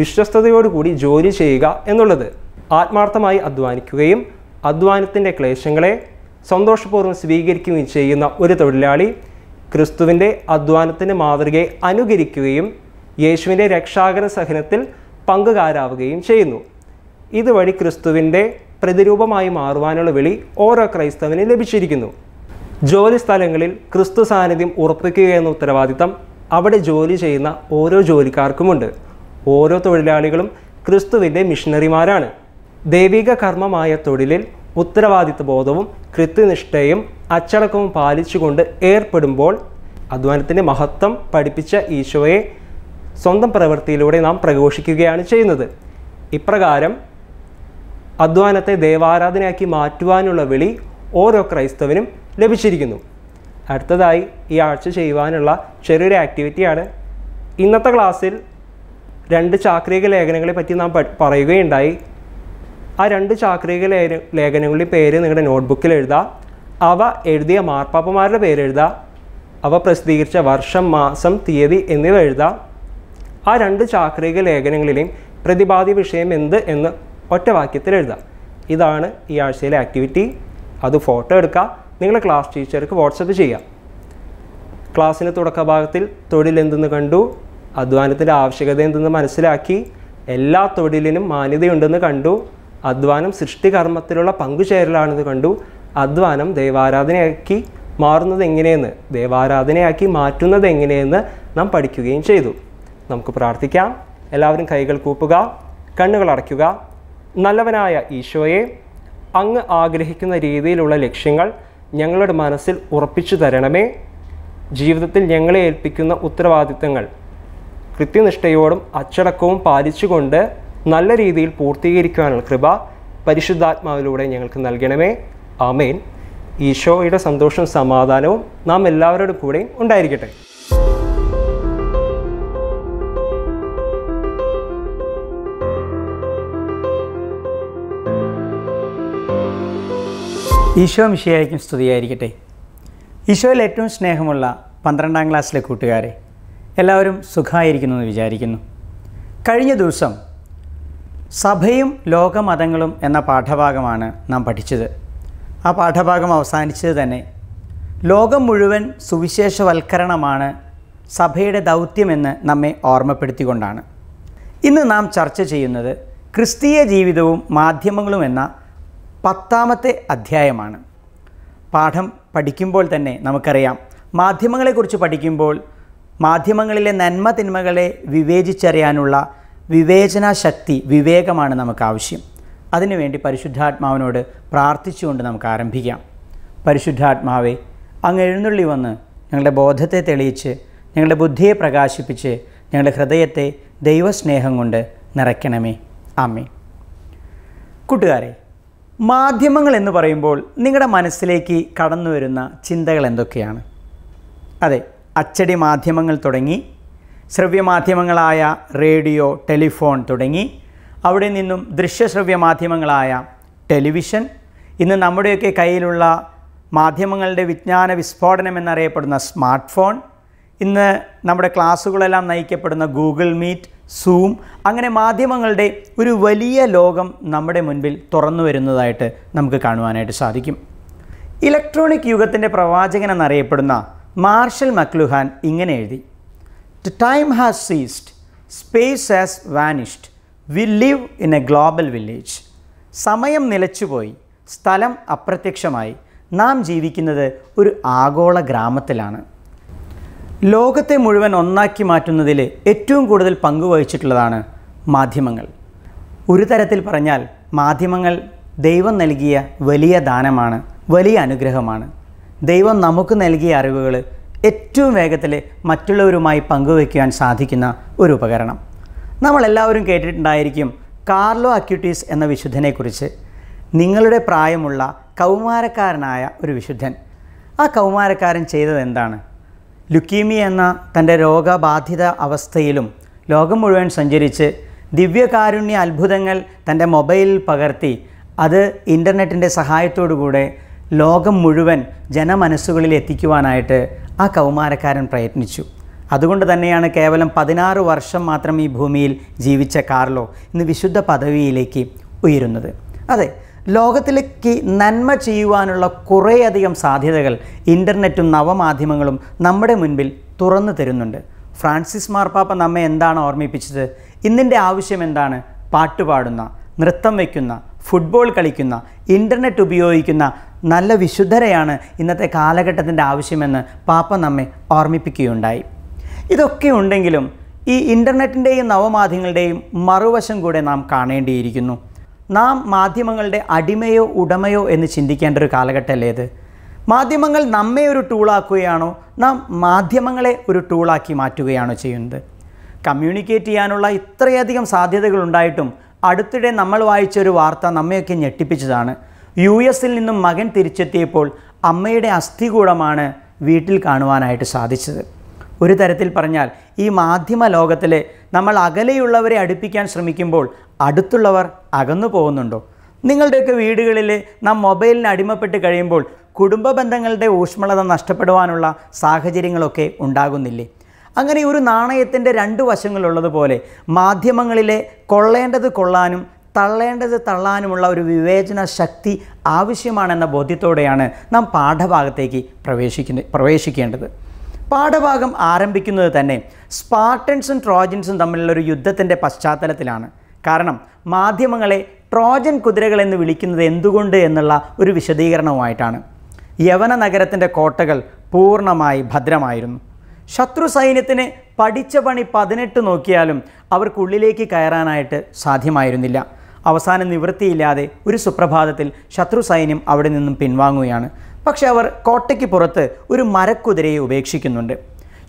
B: വിശ്വസ്തയോടുകൂടി ജോലി ചെയ്യുക എന്നുള്ളത് ആത്മാർത്ഥമായി അധ്വാനിക്കുകയും അധ്വാനത്തിൻ്റെ ക്ലേശങ്ങളെ സന്തോഷപൂർവ്വം സ്വീകരിക്കുകയും ചെയ്യുന്ന ഒരു തൊഴിലാളി ക്രിസ്തുവിൻ്റെ അധ്വാനത്തിൻ്റെ മാതൃകയെ അനുകരിക്കുകയും യേശുവിൻ്റെ രക്ഷാകര സഹനത്തിൽ പങ്കുകാരാവുകയും ചെയ്യുന്നു ഇതുവഴി ക്രിസ്തുവിൻ്റെ പ്രതിരൂപമായി മാറുവാനുള്ള വിളി ഓരോ ക്രൈസ്തവന് ലഭിച്ചിരിക്കുന്നു ജോലി സ്ഥലങ്ങളിൽ ക്രിസ്തു സാന്നിധ്യം ഉറപ്പിക്കുക എന്ന ഉത്തരവാദിത്തം അവിടെ ജോലി ചെയ്യുന്ന ഓരോ ജോലിക്കാർക്കുമുണ്ട് ഓരോ തൊഴിലാളികളും ക്രിസ്തുവിൻ്റെ മിഷണറിമാരാണ് ദൈവിക കർമ്മമായ തൊഴിലിൽ ഉത്തരവാദിത്വ ബോധവും കൃത്യനിഷ്ഠയും അച്ചടക്കവും പാലിച്ചുകൊണ്ട് ഏർപ്പെടുമ്പോൾ അധ്വാനത്തിൻ്റെ മഹത്വം പഠിപ്പിച്ച ഈശോയെ സ്വന്തം പ്രവൃത്തിയിലൂടെ നാം പ്രഘോഷിക്കുകയാണ് ചെയ്യുന്നത് ഇപ്രകാരം അധ്വാനത്തെ ദേവാരാധനയാക്കി മാറ്റുവാനുള്ള വിളി ഓരോ ക്രൈസ്തവനും ലഭിച്ചിരിക്കുന്നു അടുത്തതായി ഈ ആഴ്ച ചെയ്യുവാനുള്ള ചെറിയൊരു ആക്ടിവിറ്റിയാണ് ഇന്നത്തെ ക്ലാസ്സിൽ രണ്ട് ചാക്രിക ലേഖനങ്ങളെ പറ്റി നാം പറയുകയുണ്ടായി ആ രണ്ട് ചാക്രിക ലേഖനങ്ങളുടെ പേര് നിങ്ങളുടെ നോട്ട്ബുക്കിൽ എഴുതുക അവ എഴുതിയ മാർപ്പാപ്പമാരുടെ പേര് എഴുതുക അവ പ്രസിദ്ധീകരിച്ച വർഷം മാസം തീയതി എന്നിവ എഴുതുക ആ രണ്ട് ചാക്രിക ലേഖനങ്ങളിലെയും പ്രതിപാദ്യ വിഷയം എന്ത് എന്ന് ഒറ്റ വാക്യത്തിൽ എഴുതാം ഇതാണ് ഈ ആഴ്ചയിലെ ആക്ടിവിറ്റി അത് ഫോട്ടോ എടുക്കുക നിങ്ങളെ ക്ലാസ് ടീച്ചർക്ക് വാട്സപ്പ് ചെയ്യാം ക്ലാസ്സിൻ്റെ തുടക്കഭാഗത്തിൽ തൊഴിലെന്തെന്ന് കണ്ടു അധ്വാനത്തിൻ്റെ ആവശ്യകത എന്തെന്ന് മനസ്സിലാക്കി എല്ലാ തൊഴിലിനും മാന്യതയുണ്ടെന്ന് കണ്ടു അധ്വാനം സൃഷ്ടികർമ്മത്തിലുള്ള പങ്കുചേരലാണെന്ന് കണ്ടു അധ്വാനം ദൈവാരാധനയാക്കി മാറുന്നത് എങ്ങനെയെന്ന് ദൈവാരാധനയാക്കി മാറ്റുന്നത് എങ്ങനെയെന്ന് നാം പഠിക്കുകയും ചെയ്തു നമുക്ക് പ്രാർത്ഥിക്കാം എല്ലാവരും കൈകൾ കൂപ്പുക കണ്ണുകൾ അടയ്ക്കുക നല്ലവനായ ഈശോയെ അങ്ങ് ആഗ്രഹിക്കുന്ന രീതിയിലുള്ള ലക്ഷ്യങ്ങൾ ഞങ്ങളുടെ മനസ്സിൽ ഉറപ്പിച്ചു തരണമേ ജീവിതത്തിൽ ഞങ്ങളെ ഏൽപ്പിക്കുന്ന ഉത്തരവാദിത്തങ്ങൾ കൃത്യനിഷ്ഠയോടും അച്ചടക്കവും പാലിച്ചുകൊണ്ട് നല്ല രീതിയിൽ പൂർത്തീകരിക്കുവാനുള്ള കൃപ പരിശുദ്ധാത്മാവിലൂടെ ഞങ്ങൾക്ക് നൽകണമേ ആമേൻ ഈശോയുടെ സന്തോഷവും സമാധാനവും നാം എല്ലാവരോടും കൂടെയും ഉണ്ടായിരിക്കട്ടെ
C: ഈശോ മിഷയായിരിക്കും സ്തുതിയായിരിക്കട്ടെ ഈശോയിൽ ഏറ്റവും സ്നേഹമുള്ള പന്ത്രണ്ടാം ക്ലാസ്സിലെ കൂട്ടുകാരെ എല്ലാവരും സുഖമായിരിക്കുന്നു എന്ന് വിചാരിക്കുന്നു കഴിഞ്ഞ ദിവസം സഭയും ലോകമതങ്ങളും എന്ന പാഠഭാഗമാണ് നാം പഠിച്ചത് ആ പാഠഭാഗം അവസാനിച്ചത് തന്നെ ലോകം മുഴുവൻ സുവിശേഷവൽക്കരണമാണ് സഭയുടെ ദൗത്യമെന്ന് നമ്മെ ഓർമ്മപ്പെടുത്തിക്കൊണ്ടാണ് ഇന്ന് നാം ചർച്ച ചെയ്യുന്നത് ക്രിസ്തീയ ജീവിതവും മാധ്യമങ്ങളും എന്ന പത്താമത്തെ അധ്യായമാണ് പാഠം പഠിക്കുമ്പോൾ തന്നെ നമുക്കറിയാം മാധ്യമങ്ങളെക്കുറിച്ച് പഠിക്കുമ്പോൾ മാധ്യമങ്ങളിലെ നന്മ തിന്മകളെ വിവേചിച്ചറിയാനുള്ള വിവേചന ശക്തി വിവേകമാണ് നമുക്ക് ആവശ്യം അതിനുവേണ്ടി പരിശുദ്ധാത്മാവിനോട് പ്രാർത്ഥിച്ചുകൊണ്ട് നമുക്ക് ആരംഭിക്കാം പരിശുദ്ധാത്മാവെ അങ്ങ് എഴുന്നള്ളി വന്ന് ഞങ്ങളുടെ ബോധത്തെ തെളിയിച്ച് ഞങ്ങളുടെ ബുദ്ധിയെ പ്രകാശിപ്പിച്ച് ഞങ്ങളുടെ ഹൃദയത്തെ ദൈവസ്നേഹം കൊണ്ട് നിറയ്ക്കണമേ ആമേ കൂട്ടുകാരെ മാധ്യമങ്ങൾ എന്ന് പറയുമ്പോൾ നിങ്ങളുടെ മനസ്സിലേക്ക് കടന്നു വരുന്ന ചിന്തകൾ എന്തൊക്കെയാണ് അതെ അച്ചടി മാധ്യമങ്ങൾ തുടങ്ങി ശ്രവ്യമാധ്യമങ്ങളായ റേഡിയോ ടെലിഫോൺ തുടങ്ങി അവിടെ നിന്നും ദൃശ്യശ്രവ്യമാധ്യമങ്ങളായ മാധ്യമങ്ങളായ ടെലിവിഷൻ ഇന്ന് നമ്മുടെയൊക്കെ കയ്യിലുള്ള മാധ്യമങ്ങളുടെ വിജ്ഞാന വിസ്ഫോടനം എന്നറിയപ്പെടുന്ന സ്മാർട്ട് ഫോൺ ഇന്ന് നമ്മുടെ ക്ലാസ്സുകളെല്ലാം നയിക്കപ്പെടുന്ന ഗൂഗിൾ മീറ്റ് സൂം അങ്ങനെ മാധ്യമങ്ങളുടെ ഒരു വലിയ ലോകം നമ്മുടെ മുൻപിൽ തുറന്നു വരുന്നതായിട്ട് നമുക്ക് കാണുവാനായിട്ട് സാധിക്കും ഇലക്ട്രോണിക് യുഗത്തിൻ്റെ പ്രവാചകൻ എന്നറിയപ്പെടുന്ന മാർഷൽ മക്ലുഹാൻ ഇങ്ങനെ എഴുതി the time has ceased space has vanished we live in a global village സമയം നിലച്ചുപോയി സ്ഥലം അപ്രത്യക്ഷമായി നാം ജീവിക്കുന്നത് ഒരു ആഗോള ഗ്രാമത്തിലാണ് ലോകത്തെ മുഴുവൻ ഒന്നാക്കി മാറ്റുന്നതിൽ ഏറ്റവും കൂടുതൽ പങ്കുവഹിച്ചിട്ടുള്ളതാണ് മാധ്യമങ്ങൾ ഒരു തരത്തിൽ പറഞ്ഞാൽ മാധ്യമങ്ങൾ ദൈവം നൽകിയ വലിയ ദാനമാണ് വലിയ അനുഗ്രഹമാണ് ദൈവം നമുക്ക് നൽകിയ അറിവുകൾ ഏറ്റവും വേഗത്തിൽ മറ്റുള്ളവരുമായി പങ്കുവയ്ക്കുവാൻ സാധിക്കുന്ന ഒരു ഉപകരണം നമ്മളെല്ലാവരും കേട്ടിട്ടുണ്ടായിരിക്കും കാർലോ അക്യൂട്ടീസ് എന്ന വിശുദ്ധനെക്കുറിച്ച് നിങ്ങളുടെ പ്രായമുള്ള കൗമാരക്കാരനായ ഒരു വിശുദ്ധൻ ആ കൗമാരക്കാരൻ ചെയ്തത് എന്താണ് ലുക്കീമി എന്ന തൻ്റെ രോഗബാധിത അവസ്ഥയിലും ലോകം മുഴുവൻ സഞ്ചരിച്ച് ദിവ്യകാരുണ്യ അത്ഭുതങ്ങൾ തൻ്റെ മൊബൈലിൽ പകർത്തി അത് ഇൻ്റർനെറ്റിൻ്റെ സഹായത്തോടുകൂടെ ലോകം മുഴുവൻ ജനമനസ്സുകളിൽ എത്തിക്കുവാനായിട്ട് ആ കൗമാരക്കാരൻ പ്രയത്നിച്ചു അതുകൊണ്ട് തന്നെയാണ് കേവലം പതിനാറ് വർഷം മാത്രം ഈ ഭൂമിയിൽ ജീവിച്ച കാർലോ ഇന്ന് വിശുദ്ധ പദവിയിലേക്ക് ഉയരുന്നത് അതെ ലോകത്തിലേക്ക് നന്മ ചെയ്യുവാനുള്ള കുറേയധികം സാധ്യതകൾ ഇൻ്റർനെറ്റും നവമാധ്യമങ്ങളും നമ്മുടെ മുൻപിൽ തുറന്നു തരുന്നുണ്ട് ഫ്രാൻസിസ് മാർപ്പാപ്പ നമ്മെ എന്താണ് ഓർമ്മിപ്പിച്ചത് ഇന്നിൻ്റെ ആവശ്യം എന്താണ് പാട്ടുപാടുന്ന നൃത്തം വയ്ക്കുന്ന ഫുട്ബോൾ കളിക്കുന്ന ഇൻ്റർനെറ്റ് ഉപയോഗിക്കുന്ന നല്ല വിശുദ്ധരെയാണ് ഇന്നത്തെ കാലഘട്ടത്തിൻ്റെ ആവശ്യമെന്ന് പാപ്പ നമ്മെ ഓർമ്മിപ്പിക്കുകയുണ്ടായി ഇതൊക്കെ ഉണ്ടെങ്കിലും ഈ ഇൻ്റർനെറ്റിൻ്റെയും നവമാധ്യമങ്ങളുടെയും മറുവശം കൂടെ നാം കാണേണ്ടിയിരിക്കുന്നു നാം മാധ്യമങ്ങളുടെ അടിമയോ ഉടമയോ എന്ന് ചിന്തിക്കേണ്ട ഒരു കാലഘട്ടമല്ലേ ഇത് മാധ്യമങ്ങൾ നമ്മെ ഒരു ടൂളാക്കുകയാണോ നാം മാധ്യമങ്ങളെ ഒരു ടൂളാക്കി മാറ്റുകയാണോ ചെയ്യുന്നത് കമ്മ്യൂണിക്കേറ്റ് ചെയ്യാനുള്ള ഇത്രയധികം സാധ്യതകളുണ്ടായിട്ടും അടുത്തിടെ നമ്മൾ വായിച്ച ഒരു വാർത്ത നമ്മയൊക്കെ ഞെട്ടിപ്പിച്ചതാണ് യു എസിൽ നിന്നും മകൻ തിരിച്ചെത്തിയപ്പോൾ അമ്മയുടെ അസ്ഥികൂടമാണ് വീട്ടിൽ കാണുവാനായിട്ട് സാധിച്ചത് ഒരു തരത്തിൽ പറഞ്ഞാൽ ഈ മാധ്യമ ലോകത്തിലെ നമ്മൾ അകലെയുള്ളവരെ അടുപ്പിക്കാൻ ശ്രമിക്കുമ്പോൾ അടുത്തുള്ളവർ അകന്നു പോകുന്നുണ്ടോ നിങ്ങളുടെയൊക്കെ വീടുകളിൽ നാം മൊബൈലിന് അടിമപ്പെട്ട് കഴിയുമ്പോൾ കുടുംബ ബന്ധങ്ങളുടെ ഊഷ്മളത നഷ്ടപ്പെടുവാനുള്ള സാഹചര്യങ്ങളൊക്കെ ഉണ്ടാകുന്നില്ലേ അങ്ങനെ ഒരു നാണയത്തിൻ്റെ രണ്ട് വശങ്ങളുള്ളതുപോലെ മാധ്യമങ്ങളിലെ കൊള്ളേണ്ടത് കൊള്ളാനും തള്ളേണ്ടത് തള്ളാനുമുള്ള ഒരു വിവേചന ശക്തി ആവശ്യമാണെന്ന ബോധ്യത്തോടെയാണ് നാം പാഠഭാഗത്തേക്ക് പ്രവേശിക്കുന്ന പ്രവേശിക്കേണ്ടത് പാഠഭാഗം ആരംഭിക്കുന്നത് തന്നെ സ്പാർട്ടൻസും ട്രോജൻസും തമ്മിലുള്ള ഒരു യുദ്ധത്തിൻ്റെ പശ്ചാത്തലത്തിലാണ് കാരണം മാധ്യമങ്ങളെ ട്രോജൻ കുതിരകൾ എന്ന് വിളിക്കുന്നത് എന്തുകൊണ്ട് എന്നുള്ള ഒരു വിശദീകരണവുമായിട്ടാണ് യവന നഗരത്തിൻ്റെ കോട്ടകൾ പൂർണ്ണമായി ഭദ്രമായിരുന്നു ശത്രു സൈന്യത്തിന് പഠിച്ച പണി പതിനെട്ട് നോക്കിയാലും അവർക്കുള്ളിലേക്ക് കയറാനായിട്ട് സാധ്യമായിരുന്നില്ല അവസാന നിവൃത്തിയില്ലാതെ ഒരു സുപ്രഭാതത്തിൽ ശത്രു സൈന്യം അവിടെ നിന്നും പിൻവാങ്ങുകയാണ് പക്ഷേ അവർ കോട്ടയ്ക്ക് പുറത്ത് ഒരു മരക്കുതിരയെ ഉപേക്ഷിക്കുന്നുണ്ട്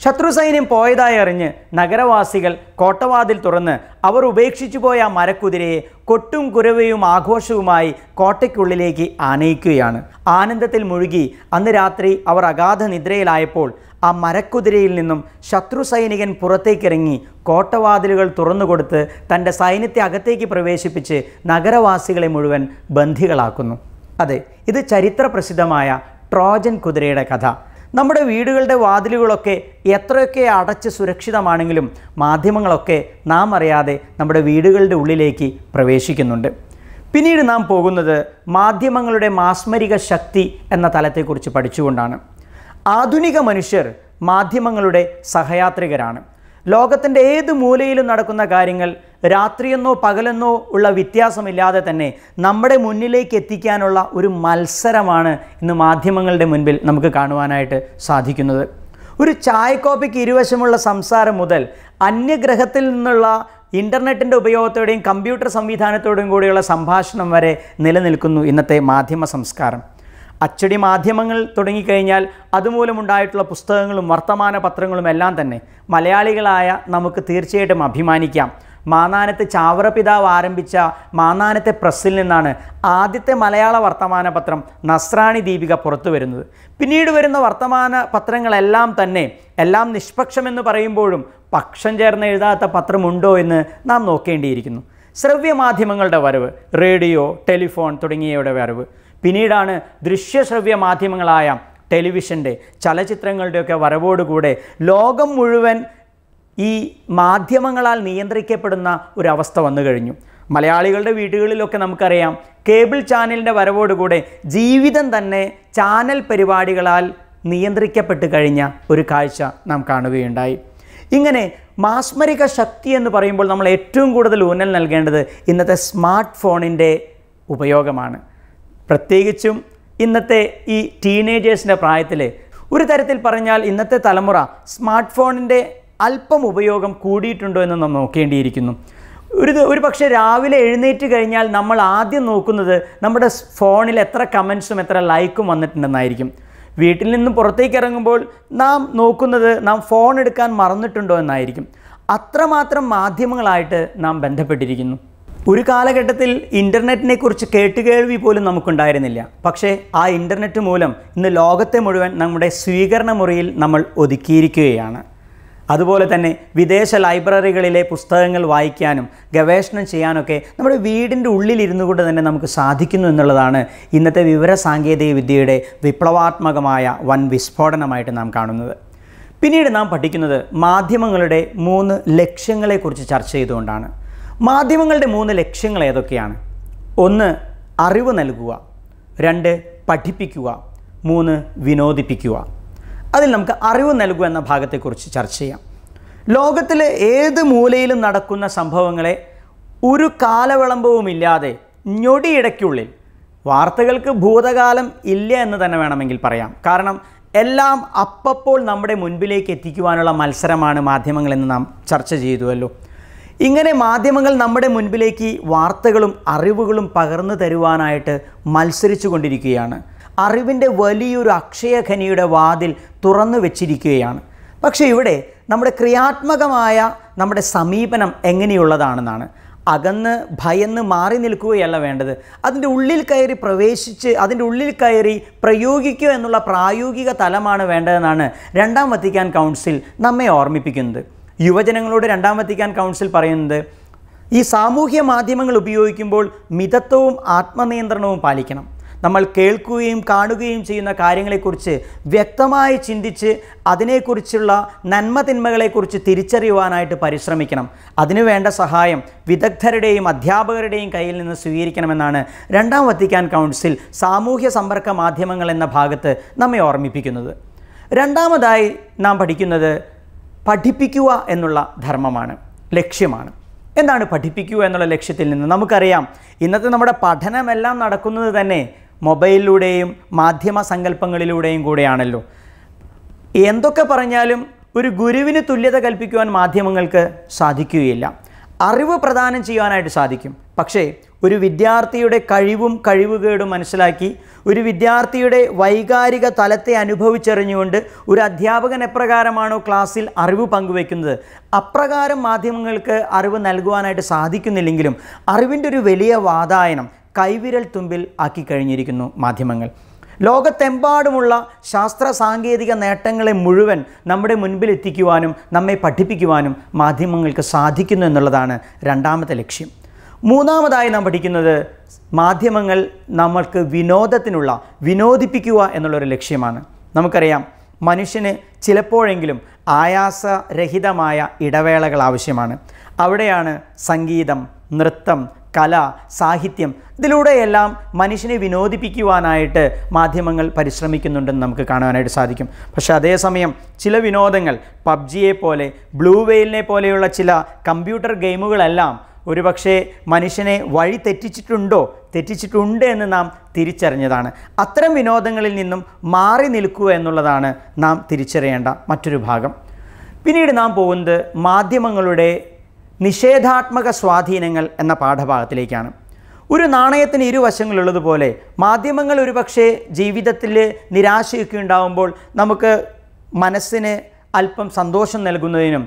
C: ശത്രുസൈന്യം പോയതായി അറിഞ്ഞ് നഗരവാസികൾ കോട്ടവാതിൽ തുറന്ന് അവർ ഉപേക്ഷിച്ചു പോയ മരക്കുതിരയെ കൊട്ടും കുരവയും ആഘോഷവുമായി കോട്ടയ്ക്കുള്ളിലേക്ക് ആനയിക്കുകയാണ് ആനന്ദത്തിൽ മുഴുകി അന്ന് രാത്രി അവർ അഗാധ നിദ്രയിലായപ്പോൾ ആ മരക്കുതിരയിൽ നിന്നും ശത്രു സൈനികൻ പുറത്തേക്കിറങ്ങി കോട്ടവാതിലുകൾ തുറന്നുകൊടുത്ത് തൻ്റെ സൈന്യത്തെ അകത്തേക്ക് പ്രവേശിപ്പിച്ച് നഗരവാസികളെ മുഴുവൻ ബന്ധികളാക്കുന്നു അതെ ഇത് ചരിത്രപ്രസിദ്ധമായ ട്രോജൻ കുതിരയുടെ കഥ നമ്മുടെ വീടുകളുടെ വാതിലുകളൊക്കെ എത്രയൊക്കെ അടച്ച് സുരക്ഷിതമാണെങ്കിലും മാധ്യമങ്ങളൊക്കെ നാം അറിയാതെ നമ്മുടെ വീടുകളുടെ ഉള്ളിലേക്ക് പ്രവേശിക്കുന്നുണ്ട് പിന്നീട് നാം പോകുന്നത് മാധ്യമങ്ങളുടെ മാസ്മരിക ശക്തി എന്ന തലത്തെക്കുറിച്ച് പഠിച്ചുകൊണ്ടാണ് ആധുനിക മനുഷ്യർ മാധ്യമങ്ങളുടെ സഹയാത്രികരാണ് ലോകത്തിൻ്റെ ഏത് മൂലയിലും നടക്കുന്ന കാര്യങ്ങൾ രാത്രിയെന്നോ പകലെന്നോ ഉള്ള വ്യത്യാസമില്ലാതെ തന്നെ നമ്മുടെ മുന്നിലേക്ക് എത്തിക്കാനുള്ള ഒരു മത്സരമാണ് ഇന്ന് മാധ്യമങ്ങളുടെ മുൻപിൽ നമുക്ക് കാണുവാനായിട്ട് സാധിക്കുന്നത് ഒരു ചായക്കോപ്പിക്ക് ഇരുവശമുള്ള സംസാരം മുതൽ അന്യഗ്രഹത്തിൽ നിന്നുള്ള ഇൻ്റർനെറ്റിൻ്റെ ഉപയോഗത്തോടെയും കമ്പ്യൂട്ടർ സംവിധാനത്തോടും കൂടിയുള്ള സംഭാഷണം വരെ നിലനിൽക്കുന്നു ഇന്നത്തെ മാധ്യമ സംസ്കാരം അച്ചടി മാധ്യമങ്ങൾ തുടങ്ങിക്കഴിഞ്ഞാൽ അതുമൂലമുണ്ടായിട്ടുള്ള പുസ്തകങ്ങളും വർത്തമാന പത്രങ്ങളും എല്ലാം തന്നെ മലയാളികളായ നമുക്ക് തീർച്ചയായിട്ടും അഭിമാനിക്കാം മാന്നാനത്തെ ചാവറ പിതാവ് ആരംഭിച്ച മാന്നാനത്തെ പ്രസ്സിൽ നിന്നാണ് ആദ്യത്തെ മലയാള വർത്തമാന പത്രം നസ്രാണി ദീപിക പുറത്തു വരുന്നത് പിന്നീട് വരുന്ന വർത്തമാന പത്രങ്ങളെല്ലാം തന്നെ എല്ലാം നിഷ്പക്ഷമെന്ന് പറയുമ്പോഴും പക്ഷം ചേർന്ന് എഴുതാത്ത പത്രമുണ്ടോ എന്ന് നാം നോക്കേണ്ടിയിരിക്കുന്നു ശ്രവ്യമാധ്യമങ്ങളുടെ വരവ് റേഡിയോ ടെലിഫോൺ തുടങ്ങിയവയുടെ വരവ് പിന്നീടാണ് ദൃശ്യശ്രവ്യ മാധ്യമങ്ങളായ ടെലിവിഷൻ്റെ ചലച്ചിത്രങ്ങളുടെയൊക്കെ വരവോടുകൂടെ ലോകം മുഴുവൻ ഈ മാധ്യമങ്ങളാൽ നിയന്ത്രിക്കപ്പെടുന്ന ഒരവസ്ഥ വന്നു കഴിഞ്ഞു മലയാളികളുടെ വീടുകളിലൊക്കെ നമുക്കറിയാം കേബിൾ ചാനലിൻ്റെ വരവോടുകൂടെ ജീവിതം തന്നെ ചാനൽ പരിപാടികളാൽ നിയന്ത്രിക്കപ്പെട്ട് കഴിഞ്ഞ ഒരു കാഴ്ച നാം കാണുകയുണ്ടായി ഇങ്ങനെ മാസ്മരിക ശക്തി എന്ന് പറയുമ്പോൾ നമ്മൾ ഏറ്റവും കൂടുതൽ ഊന്നൽ നൽകേണ്ടത് ഇന്നത്തെ സ്മാർട്ട് ഫോണിൻ്റെ ഉപയോഗമാണ് പ്രത്യേകിച്ചും ഇന്നത്തെ ഈ ടീനേജേഴ്സിൻ്റെ പ്രായത്തിൽ ഒരു തരത്തിൽ പറഞ്ഞാൽ ഇന്നത്തെ തലമുറ സ്മാർട്ട് ഫോണിൻ്റെ അല്പം ഉപയോഗം കൂടിയിട്ടുണ്ടോ എന്ന് നാം നോക്കേണ്ടിയിരിക്കുന്നു ഒരു ഒരു പക്ഷേ രാവിലെ എഴുന്നേറ്റ് കഴിഞ്ഞാൽ നമ്മൾ ആദ്യം നോക്കുന്നത് നമ്മുടെ ഫോണിൽ എത്ര കമൻസും എത്ര ലൈക്കും വന്നിട്ടുണ്ടെന്നായിരിക്കും വീട്ടിൽ നിന്നും പുറത്തേക്ക് ഇറങ്ങുമ്പോൾ നാം നോക്കുന്നത് നാം ഫോൺ എടുക്കാൻ മറന്നിട്ടുണ്ടോ എന്നായിരിക്കും അത്രമാത്രം മാധ്യമങ്ങളായിട്ട് നാം ബന്ധപ്പെട്ടിരിക്കുന്നു ഒരു കാലഘട്ടത്തിൽ ഇൻ്റർനെറ്റിനെ കുറിച്ച് കേട്ടുകേൾവി പോലും നമുക്കുണ്ടായിരുന്നില്ല പക്ഷേ ആ ഇൻ്റർനെറ്റ് മൂലം ഇന്ന് ലോകത്തെ മുഴുവൻ നമ്മുടെ സ്വീകരണ മുറിയിൽ നമ്മൾ ഒതുക്കിയിരിക്കുകയാണ് അതുപോലെ തന്നെ വിദേശ ലൈബ്രറികളിലെ പുസ്തകങ്ങൾ വായിക്കാനും ഗവേഷണം ചെയ്യാനൊക്കെ നമ്മുടെ വീടിൻ്റെ ഉള്ളിലിരുന്നു കൊണ്ട് തന്നെ നമുക്ക് സാധിക്കുന്നു എന്നുള്ളതാണ് ഇന്നത്തെ വിവര സാങ്കേതിക വിദ്യയുടെ വിപ്ലവാത്മകമായ വൻ വിസ്ഫോടനമായിട്ട് നാം കാണുന്നത് പിന്നീട് നാം പഠിക്കുന്നത് മാധ്യമങ്ങളുടെ മൂന്ന് ലക്ഷ്യങ്ങളെക്കുറിച്ച് ചർച്ച ചെയ്തുകൊണ്ടാണ് മാധ്യമങ്ങളുടെ മൂന്ന് ലക്ഷ്യങ്ങൾ ഏതൊക്കെയാണ് ഒന്ന് അറിവ് നൽകുക രണ്ട് പഠിപ്പിക്കുക മൂന്ന് വിനോദിപ്പിക്കുക അതിൽ നമുക്ക് അറിവ് നൽകുക എന്ന ഭാഗത്തെക്കുറിച്ച് ചർച്ച ചെയ്യാം ലോകത്തിലെ ഏത് മൂലയിലും നടക്കുന്ന സംഭവങ്ങളെ ഒരു കാലവിളംബവുമില്ലാതെ ഞൊടിയിടയ്ക്കുള്ളിൽ വാർത്തകൾക്ക് ഭൂതകാലം ഇല്ല എന്ന് തന്നെ വേണമെങ്കിൽ പറയാം കാരണം എല്ലാം അപ്പപ്പോൾ നമ്മുടെ മുൻപിലേക്ക് എത്തിക്കുവാനുള്ള മത്സരമാണ് മാധ്യമങ്ങളെന്ന് നാം ചർച്ച ചെയ്തുവല്ലോ ഇങ്ങനെ മാധ്യമങ്ങൾ നമ്മുടെ മുൻപിലേക്ക് വാർത്തകളും അറിവുകളും പകർന്നു തരുവാനായിട്ട് മത്സരിച്ചു കൊണ്ടിരിക്കുകയാണ് അറിവിൻ്റെ വലിയൊരു അക്ഷയഖനിയുടെ വാതിൽ തുറന്നു വെച്ചിരിക്കുകയാണ് പക്ഷേ ഇവിടെ നമ്മുടെ ക്രിയാത്മകമായ നമ്മുടെ സമീപനം എങ്ങനെയുള്ളതാണെന്നാണ് അകന്ന് ഭയന്ന് മാറി നിൽക്കുകയല്ല വേണ്ടത് അതിൻ്റെ ഉള്ളിൽ കയറി പ്രവേശിച്ച് അതിൻ്റെ ഉള്ളിൽ കയറി പ്രയോഗിക്കുക എന്നുള്ള പ്രായോഗിക തലമാണ് വേണ്ടതെന്നാണ് രണ്ടാം വത്തിക്കാൻ കൗൺസിൽ നമ്മെ ഓർമ്മിപ്പിക്കുന്നത് യുവജനങ്ങളോട് രണ്ടാം വത്തിക്കാൻ കൗൺസിൽ പറയുന്നത് ഈ സാമൂഹ്യ മാധ്യമങ്ങൾ ഉപയോഗിക്കുമ്പോൾ മിതത്വവും ആത്മനിയന്ത്രണവും പാലിക്കണം നമ്മൾ കേൾക്കുകയും കാണുകയും ചെയ്യുന്ന കാര്യങ്ങളെക്കുറിച്ച് വ്യക്തമായി ചിന്തിച്ച് അതിനെക്കുറിച്ചുള്ള നന്മ തിന്മകളെക്കുറിച്ച് തിരിച്ചറിയുവാനായിട്ട് പരിശ്രമിക്കണം അതിനുവേണ്ട സഹായം വിദഗ്ധരുടെയും അധ്യാപകരുടെയും കയ്യിൽ നിന്ന് സ്വീകരിക്കണമെന്നാണ് രണ്ടാം വത്തിക്കാൻ കൗൺസിൽ സാമൂഹ്യ സമ്പർക്ക മാധ്യമങ്ങൾ എന്ന ഭാഗത്ത് നമ്മെ ഓർമ്മിപ്പിക്കുന്നത് രണ്ടാമതായി നാം പഠിക്കുന്നത് പഠിപ്പിക്കുക എന്നുള്ള ധർമ്മമാണ് ലക്ഷ്യമാണ് എന്താണ് പഠിപ്പിക്കുക എന്നുള്ള ലക്ഷ്യത്തിൽ നിന്ന് നമുക്കറിയാം ഇന്നത്തെ നമ്മുടെ പഠനമെല്ലാം നടക്കുന്നത് തന്നെ മൊബൈലിലൂടെയും മാധ്യമ സങ്കല്പങ്ങളിലൂടെയും കൂടെയാണല്ലോ എന്തൊക്കെ പറഞ്ഞാലും ഒരു ഗുരുവിന് തുല്യത കൽപ്പിക്കുവാൻ മാധ്യമങ്ങൾക്ക് സാധിക്കുകയില്ല അറിവ് പ്രദാനം ചെയ്യുവാനായിട്ട് സാധിക്കും പക്ഷേ ഒരു വിദ്യാർത്ഥിയുടെ കഴിവും കഴിവുകേടും മനസ്സിലാക്കി ഒരു വിദ്യാർത്ഥിയുടെ വൈകാരിക തലത്തെ അനുഭവിച്ചറിഞ്ഞുകൊണ്ട് ഒരു അധ്യാപകൻ എപ്രകാരമാണോ ക്ലാസ്സിൽ അറിവ് പങ്കുവെക്കുന്നത് അപ്രകാരം മാധ്യമങ്ങൾക്ക് അറിവ് നൽകുവാനായിട്ട് സാധിക്കുന്നില്ലെങ്കിലും അറിവിൻ്റെ ഒരു വലിയ വാതായനം കൈവിരൽ തുമ്പിൽ ആക്കി കഴിഞ്ഞിരിക്കുന്നു മാധ്യമങ്ങൾ ലോകത്തെമ്പാടുമുള്ള ശാസ്ത്ര സാങ്കേതിക നേട്ടങ്ങളെ മുഴുവൻ നമ്മുടെ മുൻപിൽ എത്തിക്കുവാനും നമ്മെ പഠിപ്പിക്കുവാനും മാധ്യമങ്ങൾക്ക് സാധിക്കുന്നു എന്നുള്ളതാണ് രണ്ടാമത്തെ ലക്ഷ്യം മൂന്നാമതായി നാം പഠിക്കുന്നത് മാധ്യമങ്ങൾ നമ്മൾക്ക് വിനോദത്തിനുള്ള വിനോദിപ്പിക്കുക എന്നുള്ളൊരു ലക്ഷ്യമാണ് നമുക്കറിയാം മനുഷ്യന് ചിലപ്പോഴെങ്കിലും ആയാസരഹിതമായ ഇടവേളകൾ ആവശ്യമാണ് അവിടെയാണ് സംഗീതം നൃത്തം കല സാഹിത്യം ഇതിലൂടെയെല്ലാം മനുഷ്യനെ വിനോദിപ്പിക്കുവാനായിട്ട് മാധ്യമങ്ങൾ പരിശ്രമിക്കുന്നുണ്ടെന്ന് നമുക്ക് കാണുവാനായിട്ട് സാധിക്കും പക്ഷേ അതേസമയം ചില വിനോദങ്ങൾ പബ്ജിയെ പോലെ ബ്ലൂ വെയിലിനെ പോലെയുള്ള ചില കമ്പ്യൂട്ടർ ഗെയിമുകളെല്ലാം ഒരുപക്ഷെ മനുഷ്യനെ വഴി തെറ്റിച്ചിട്ടുണ്ടോ തെറ്റിച്ചിട്ടുണ്ട് എന്ന് നാം തിരിച്ചറിഞ്ഞതാണ് അത്തരം വിനോദങ്ങളിൽ നിന്നും മാറി നിൽക്കുക എന്നുള്ളതാണ് നാം തിരിച്ചറിയേണ്ട മറ്റൊരു ഭാഗം പിന്നീട് നാം പോകുന്നത് മാധ്യമങ്ങളുടെ നിഷേധാത്മക സ്വാധീനങ്ങൾ എന്ന പാഠഭാഗത്തിലേക്കാണ് ഒരു നാണയത്തിന് ഇരുവശങ്ങളുള്ളതുപോലെ മാധ്യമങ്ങൾ ഒരുപക്ഷെ ജീവിതത്തിൽ നിരാശയൊക്കെ ഉണ്ടാകുമ്പോൾ നമുക്ക് മനസ്സിന് അല്പം സന്തോഷം നൽകുന്നതിനും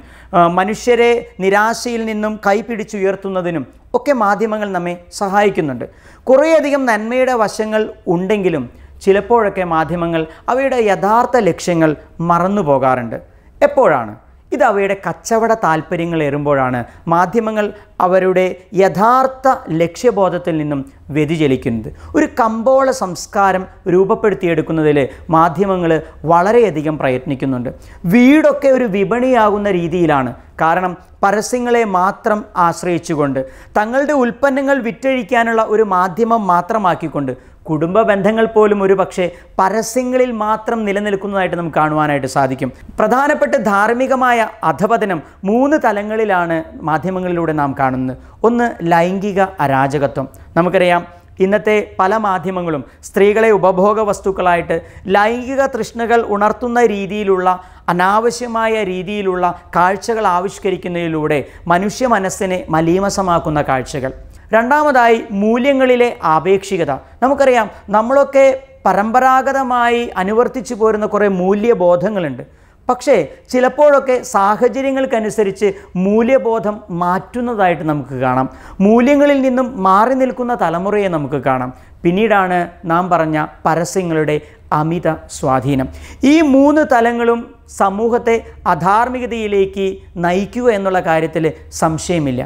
C: മനുഷ്യരെ നിരാശയിൽ നിന്നും കൈപിടിച്ചുയർത്തുന്നതിനും ഒക്കെ മാധ്യമങ്ങൾ നമ്മെ സഹായിക്കുന്നുണ്ട് കുറേയധികം നന്മയുടെ വശങ്ങൾ ഉണ്ടെങ്കിലും ചിലപ്പോഴൊക്കെ മാധ്യമങ്ങൾ അവയുടെ യഥാർത്ഥ ലക്ഷ്യങ്ങൾ മറന്നു പോകാറുണ്ട് എപ്പോഴാണ് ഇത് അവയുടെ കച്ചവട താല്പര്യങ്ങൾ ഏറുമ്പോഴാണ് മാധ്യമങ്ങൾ അവരുടെ യഥാർത്ഥ ലക്ഷ്യബോധത്തിൽ നിന്നും വ്യതിചലിക്കുന്നത് ഒരു കമ്പോള സംസ്കാരം രൂപപ്പെടുത്തിയെടുക്കുന്നതിൽ മാധ്യമങ്ങൾ വളരെയധികം പ്രയത്നിക്കുന്നുണ്ട് വീടൊക്കെ ഒരു വിപണിയാകുന്ന രീതിയിലാണ് കാരണം പരസ്യങ്ങളെ മാത്രം ആശ്രയിച്ചുകൊണ്ട് തങ്ങളുടെ ഉൽപ്പന്നങ്ങൾ വിറ്റഴിക്കാനുള്ള ഒരു മാധ്യമം മാത്രമാക്കിക്കൊണ്ട് കുടുംബ ബന്ധങ്ങൾ പോലും ഒരു പക്ഷേ പരസ്യങ്ങളിൽ മാത്രം നിലനിൽക്കുന്നതായിട്ട് നമുക്ക് കാണുവാനായിട്ട് സാധിക്കും പ്രധാനപ്പെട്ട ധാർമ്മികമായ അധപതനം മൂന്ന് തലങ്ങളിലാണ് മാധ്യമങ്ങളിലൂടെ നാം കാണുന്നത് ഒന്ന് ലൈംഗിക അരാജകത്വം നമുക്കറിയാം ഇന്നത്തെ പല മാധ്യമങ്ങളും സ്ത്രീകളെ ഉപഭോഗ വസ്തുക്കളായിട്ട് ലൈംഗിക തൃഷ്ണകൾ ഉണർത്തുന്ന രീതിയിലുള്ള അനാവശ്യമായ രീതിയിലുള്ള കാഴ്ചകൾ ആവിഷ്കരിക്കുന്നതിലൂടെ മനുഷ്യ മനസ്സിനെ മലീമസമാക്കുന്ന കാഴ്ചകൾ രണ്ടാമതായി മൂല്യങ്ങളിലെ ആപേക്ഷികത നമുക്കറിയാം നമ്മളൊക്കെ പരമ്പരാഗതമായി അനുവർത്തിച്ചു പോരുന്ന കുറേ മൂല്യബോധങ്ങളുണ്ട് പക്ഷേ ചിലപ്പോഴൊക്കെ സാഹചര്യങ്ങൾക്കനുസരിച്ച് മൂല്യബോധം മാറ്റുന്നതായിട്ട് നമുക്ക് കാണാം മൂല്യങ്ങളിൽ നിന്നും മാറി നിൽക്കുന്ന തലമുറയെ നമുക്ക് കാണാം പിന്നീടാണ് നാം പറഞ്ഞ പരസ്യങ്ങളുടെ അമിത സ്വാധീനം ഈ മൂന്ന് തലങ്ങളും സമൂഹത്തെ അധാർമികതയിലേക്ക് നയിക്കുക എന്നുള്ള കാര്യത്തിൽ സംശയമില്ല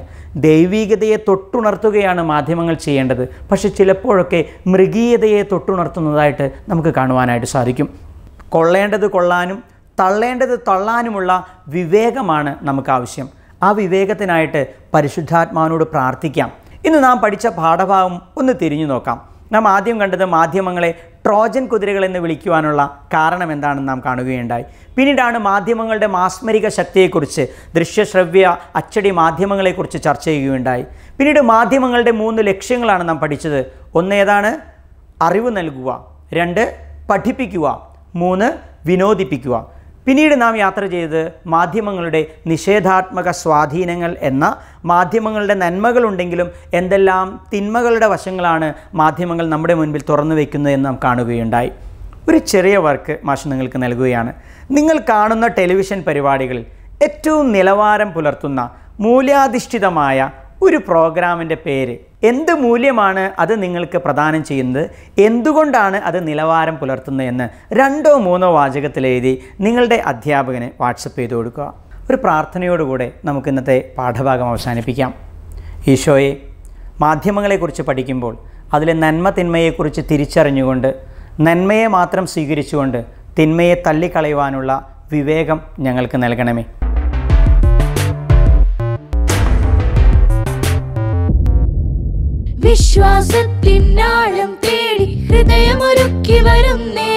C: ദൈവികതയെ തൊട്ടുണർത്തുകയാണ് മാധ്യമങ്ങൾ ചെയ്യേണ്ടത് പക്ഷെ ചിലപ്പോഴൊക്കെ മൃഗീയതയെ തൊട്ടുണർത്തുന്നതായിട്ട് നമുക്ക് കാണുവാനായിട്ട് സാധിക്കും കൊള്ളേണ്ടത് കൊള്ളാനും തള്ളേണ്ടത് തള്ളാനുമുള്ള വിവേകമാണ് നമുക്ക് ആവശ്യം ആ വിവേകത്തിനായിട്ട് പരിശുദ്ധാത്മാവിനോട് പ്രാർത്ഥിക്കാം ഇന്ന് നാം പഠിച്ച പാഠഭാഗം ഒന്ന് തിരിഞ്ഞു നോക്കാം നാം ആദ്യം കണ്ടത് മാധ്യമങ്ങളെ ട്രോജൻ കുതിരകൾ എന്ന് വിളിക്കുവാനുള്ള കാരണം എന്താണെന്ന് നാം കാണുകയുണ്ടായി പിന്നീടാണ് മാധ്യമങ്ങളുടെ മാസ്മരിക ശക്തിയെക്കുറിച്ച് ദൃശ്യശ്രവ്യ അച്ചടി മാധ്യമങ്ങളെക്കുറിച്ച് ചർച്ച ചെയ്യുകയുണ്ടായി പിന്നീട് മാധ്യമങ്ങളുടെ മൂന്ന് ലക്ഷ്യങ്ങളാണ് നാം പഠിച്ചത് ഒന്ന് ഏതാണ് അറിവ് നൽകുക രണ്ട് പഠിപ്പിക്കുക മൂന്ന് വിനോദിപ്പിക്കുക പിന്നീട് നാം യാത്ര ചെയ്തത് മാധ്യമങ്ങളുടെ നിഷേധാത്മക സ്വാധീനങ്ങൾ എന്ന മാധ്യമങ്ങളുടെ നന്മകളുണ്ടെങ്കിലും എന്തെല്ലാം തിന്മകളുടെ വശങ്ങളാണ് മാധ്യമങ്ങൾ നമ്മുടെ മുൻപിൽ തുറന്നു വയ്ക്കുന്നത് എന്ന് നാം കാണുകയുണ്ടായി ഒരു ചെറിയ വർക്ക് മാഷ് നിങ്ങൾക്ക് നൽകുകയാണ് നിങ്ങൾ കാണുന്ന ടെലിവിഷൻ പരിപാടികളിൽ ഏറ്റവും നിലവാരം പുലർത്തുന്ന മൂല്യാധിഷ്ഠിതമായ ഒരു പ്രോഗ്രാമിൻ്റെ പേര് എന്ത് മൂല്യമാണ് അത് നിങ്ങൾക്ക് പ്രദാനം ചെയ്യുന്നത് എന്തുകൊണ്ടാണ് അത് നിലവാരം പുലർത്തുന്നതെന്ന് രണ്ടോ മൂന്നോ വാചകത്തിൽ എഴുതി നിങ്ങളുടെ അധ്യാപകന് വാട്സപ്പ് ചെയ്തു കൊടുക്കുക ഒരു പ്രാർത്ഥനയോടുകൂടെ നമുക്ക് ഇന്നത്തെ പാഠഭാഗം അവസാനിപ്പിക്കാം ഈശോയെ മാധ്യമങ്ങളെക്കുറിച്ച് പഠിക്കുമ്പോൾ അതിലെ നന്മ തിന്മയെക്കുറിച്ച് തിരിച്ചറിഞ്ഞുകൊണ്ട് നന്മയെ മാത്രം സ്വീകരിച്ചുകൊണ്ട് തിന്മയെ തള്ളിക്കളയുവാനുള്ള വിവേകം ഞങ്ങൾക്ക് നൽകണമേ
A: വിശ്വാസത്തിനാഴം തേടി ഹൃദയമൊരുക്കി വരുന്നേ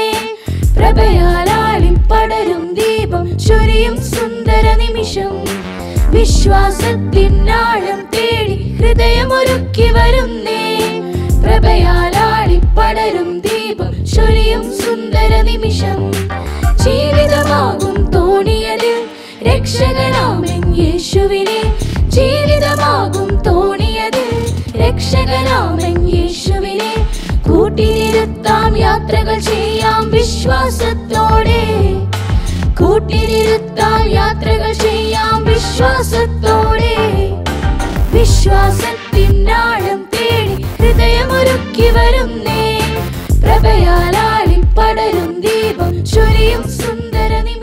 A: പ്രഭയാലാളി പടരും ദീപം ചൊരിയും സുന്ദര നിമിഷം വിശ്വാസത്തിനാഴം തേടി ഹൃദയമൊരുക്കി വരുന്നേ പ്രഭയാലാളി പടരും ദീപം ചൊരിയും സുന്ദര നിമിഷം ജീവിതമാകും തോണിയത് രക്ഷകനാമൻ യേശുവിനെ ജീവിതമാകും തോണി രക്ഷകനാമൻ യേശുവിനെ കൂട്ടിനിരുത്താം യാത്രകൾ ചെയ്യാം വിശ്വാസത്തോടെ കൂട്ടിനിരുത്താം യാത്രകൾ ചെയ്യാം വിശ്വാസത്തോടെ വിശ്വാസത്തിനാളും തേടി ഹൃദയമൊരുക്കി വരുന്നേ പ്രഭയാലാളി പടരും ദീപം ചൊരിയും സുന്ദര